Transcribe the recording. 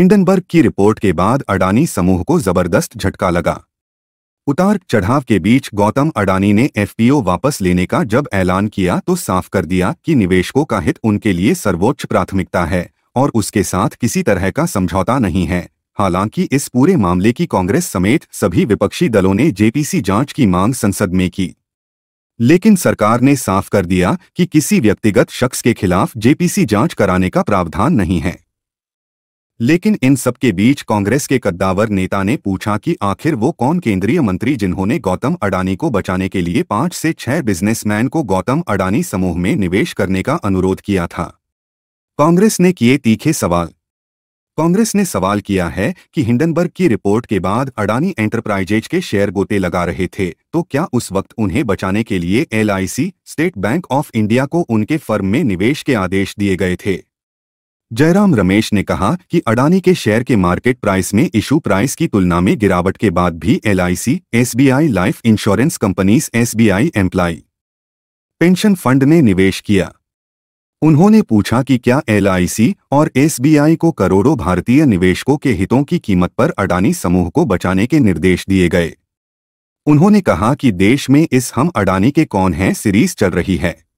Hindenburg की report के बाद अडानी समूह को जबरदस्त झटका लगा उतार चढ़ाव के बीच गौतम अडानी ने एफपीओ वापस लेने का जब ऐलान किया तो साफ कर दिया कि निवेशकों का हित उनके लिए सर्वोच्च प्राथमिकता है और उसके साथ किसी तरह का समझौता नहीं है हालांकि इस पूरे मामले की कांग्रेस समेत सभी विपक्षी दलों ने जेपीसी जांच की मांग संसद में की लेकिन सरकार ने साफ कर दिया कि किसी व्यक्तिगत शख्स के खिलाफ जेपीसी जांच कराने का प्रावधान नहीं है लेकिन इन सब के बीच कांग्रेस के कद्दावर नेता ने पूछा कि आखिर वो कौन केंद्रीय मंत्री जिन्होंने गौतम अडानी को बचाने के लिए पाँच से छह बिजनेसमैन को गौतम अडानी समूह में निवेश करने का अनुरोध किया था कांग्रेस ने किए तीखे सवाल कांग्रेस ने सवाल किया है कि हिंडनबर्ग की रिपोर्ट के बाद अडानी एंटरप्राइजेज के शेयर गोते लगा रहे थे तो क्या उस वक्त उन्हें बचाने के लिए LIC state bank of India को उनके फर्म में निवेश के आदेश दिए गए थे जयराम रमेश ने कहा कि अडानी के शेयर के मार्केट प्राइस में इशू प्राइस की तुलना में गिरावट के बाद भी LIC, SBI life insurance companies SBI employee pension fund ने निवेश किया उन्होंने पूछा कि क्या एलआईसी और एसबीआई को करोड़ों भारतीय निवेशकों के हितों की कीमत पर अडानी समूह को बचाने के निर्देश दिए गए उन्होंने कहा कि देश में इस हम अडानी के कौन हैं सीरीज चल रही है